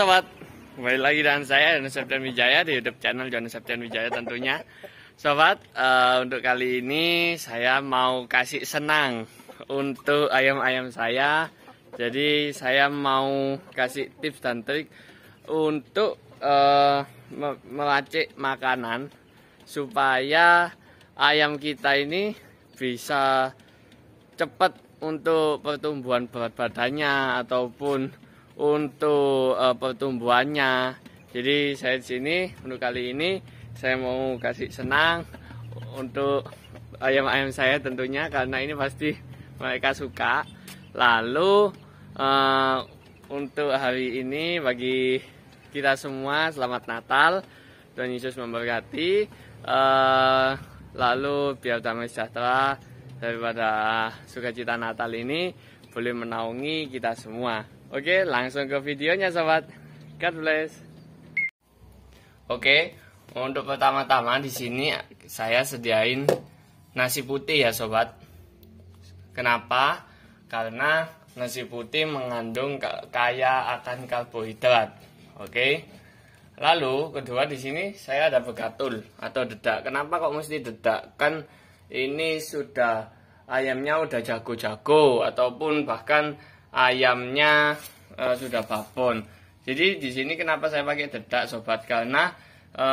sobat, kembali lagi dengan saya Jonas Septian Wijaya di YouTube channel Jonas Septian Wijaya tentunya. Sobat, uh, untuk kali ini saya mau kasih senang untuk ayam-ayam saya. Jadi saya mau kasih tips dan trik untuk uh, melacik makanan supaya ayam kita ini bisa cepat untuk pertumbuhan berat badannya ataupun untuk uh, pertumbuhannya. Jadi saya di sini untuk kali ini saya mau kasih senang untuk ayam-ayam saya tentunya karena ini pasti mereka suka. Lalu uh, untuk hari ini bagi kita semua selamat Natal. dan Yesus memberkati. Uh, lalu biar damai sejahtera daripada sukacita Natal ini boleh menaungi kita semua. Oke, langsung ke videonya sobat. God bless. Oke, untuk pertama-tama di sini saya sediain nasi putih ya sobat. Kenapa? Karena nasi putih mengandung kaya akan karbohidrat. Oke. Lalu kedua di sini saya ada begatul atau dedak. Kenapa kok mesti dedak? Kan ini sudah ayamnya udah jago-jago ataupun bahkan ayamnya e, sudah babon. Jadi di sini kenapa saya pakai dedak sobat karena e,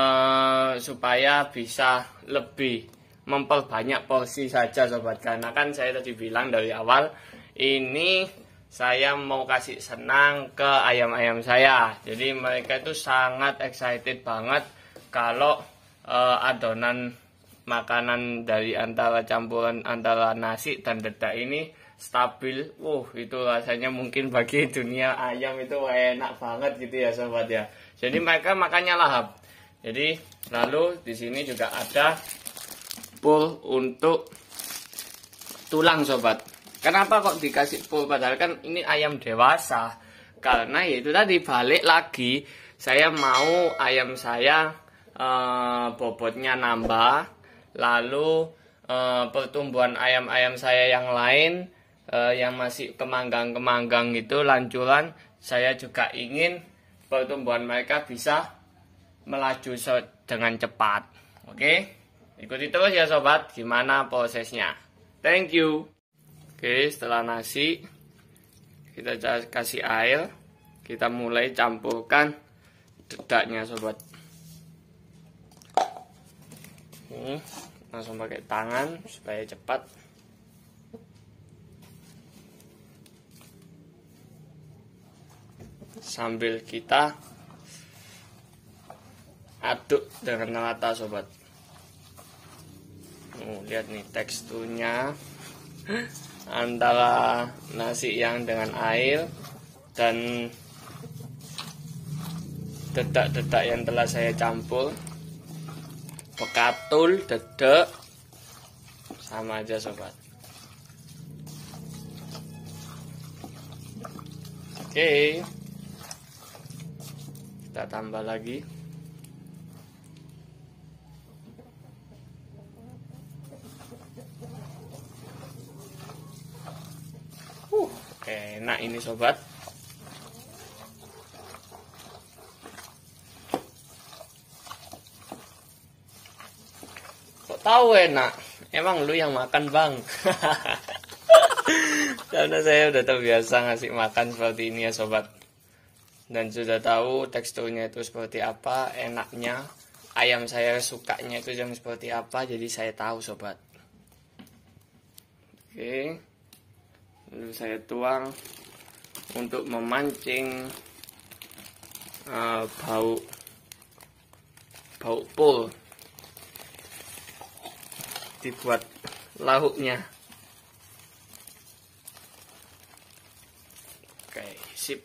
supaya bisa lebih memperbanyak porsi saja sobat karena kan saya tadi bilang dari awal ini saya mau kasih senang ke ayam-ayam saya. Jadi mereka itu sangat excited banget kalau e, adonan makanan dari antara campuran antara nasi dan dedak ini stabil. Wow, itu rasanya mungkin bagi dunia ayam itu enak banget gitu ya sobat ya. Jadi mereka makannya lahap. Jadi lalu di sini juga ada pul untuk tulang sobat. Kenapa kok dikasih pul padahal kan ini ayam dewasa? Karena ya itu tadi balik lagi saya mau ayam saya e, bobotnya nambah lalu e, pertumbuhan ayam-ayam saya yang lain uh, yang masih kemanggang-kemanggang itu lanculan saya juga ingin pertumbuhan mereka bisa melaju dengan cepat oke okay? ikuti terus ya sobat gimana prosesnya thank you oke okay, setelah nasi kita kasih air kita mulai campurkan dedaknya sobat hmm, langsung pakai tangan supaya cepat sambil kita aduk dengan rata sobat oh, lihat nih teksturnya antara nasi yang dengan air dan dedak-dedak yang telah saya campur bekatul dedek sama aja sobat oke okay kita tambah lagi uh enak ini sobat kok tahu enak emang lu yang makan bang karena saya udah terbiasa ngasih makan seperti ini ya sobat dan sudah tahu teksturnya itu seperti apa, enaknya, ayam saya sukanya itu yang seperti apa, jadi saya tahu sobat. Oke, lalu saya tuang untuk memancing uh, bau bau pol dibuat lauknya. Oke, sip.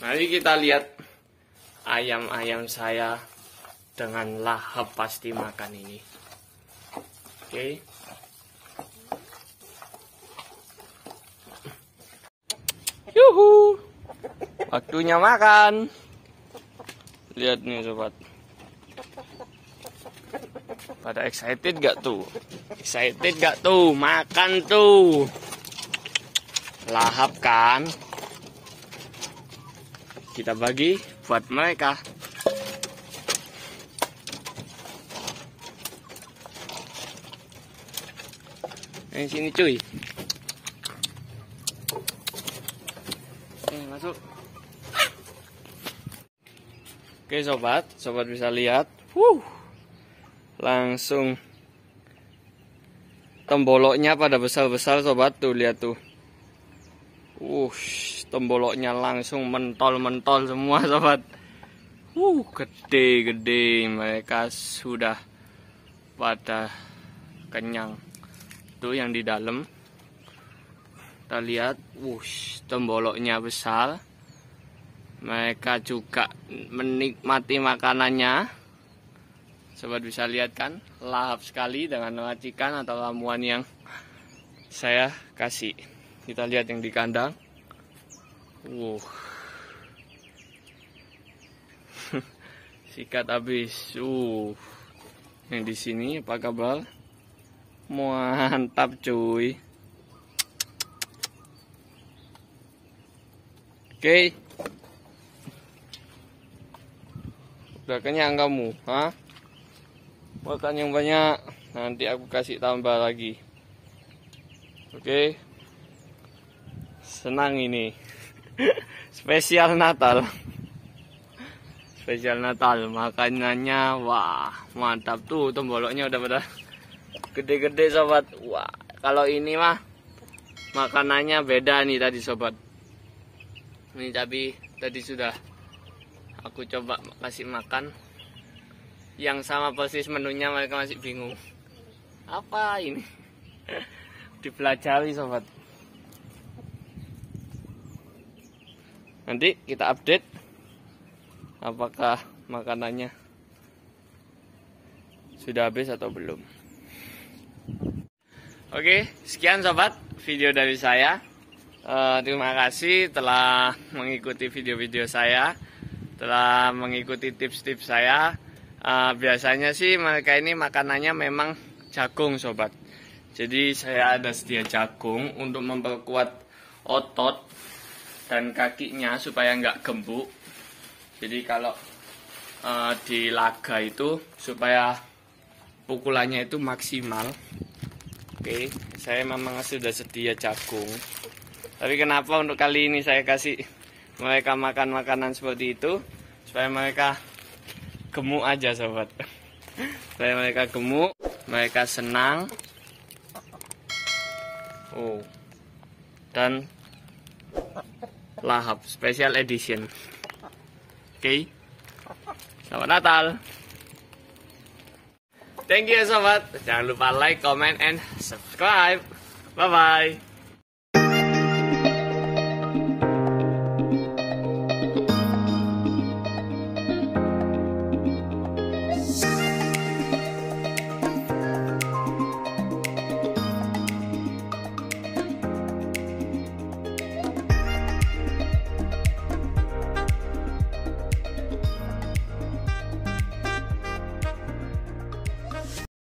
Nanti kita lihat ayam-ayam saya dengan lahap pasti makan ini. Oke. Okay. Yuhu. Waktunya makan. Lihat nih sobat. Pada excited gak tuh? Excited gak tuh? Makan tuh. Lahap kan? kita bagi buat mereka ini sini cuy eh masuk oke sobat sobat bisa lihat Wuh, langsung temboloknya pada besar-besar sobat tuh lihat tuh Wush. Temboloknya langsung mentol-mentol semua sobat Uh, gede-gede mereka sudah pada kenyang. Itu yang di dalam. Kita lihat, wush, temboloknya besar. Mereka juga menikmati makanannya. Sobat bisa lihat kan, lahap sekali dengan racikan atau ramuan yang saya kasih. Kita lihat yang di kandang. Wuh, Sikat habis. Uh. Yang di sini apa kabar? Mantap cuy. Oke. Okay. Udah kenyang kamu, ha? Makan yang banyak. Nanti aku kasih tambah lagi. Oke. Okay. Senang ini. Spesial Natal. Spesial Natal makanannya wah mantap tuh temboloknya udah pada gede-gede sobat. Wah kalau ini mah makanannya beda nih tadi sobat. Ini tapi tadi sudah aku coba kasih makan yang sama persis menunya mereka masih bingung apa ini dipelajari sobat nanti kita update apakah makanannya sudah habis atau belum oke sekian sobat video dari saya uh, terima kasih telah mengikuti video-video saya telah mengikuti tips-tips saya uh, biasanya sih mereka ini makanannya memang jagung sobat jadi saya ada setiap jagung untuk memperkuat otot dan kakinya supaya nggak gembuk. Jadi kalau uh, di laga itu supaya pukulannya itu maksimal. Oke, okay, saya memang sudah sedia jagung. Tapi kenapa untuk kali ini saya kasih mereka makan makanan seperti itu supaya mereka gemuk aja sobat. supaya mereka gemuk, mereka senang. Oh. Dan lahap special edition oke okay. selamat natal thank you sobat jangan lupa like comment and subscribe bye bye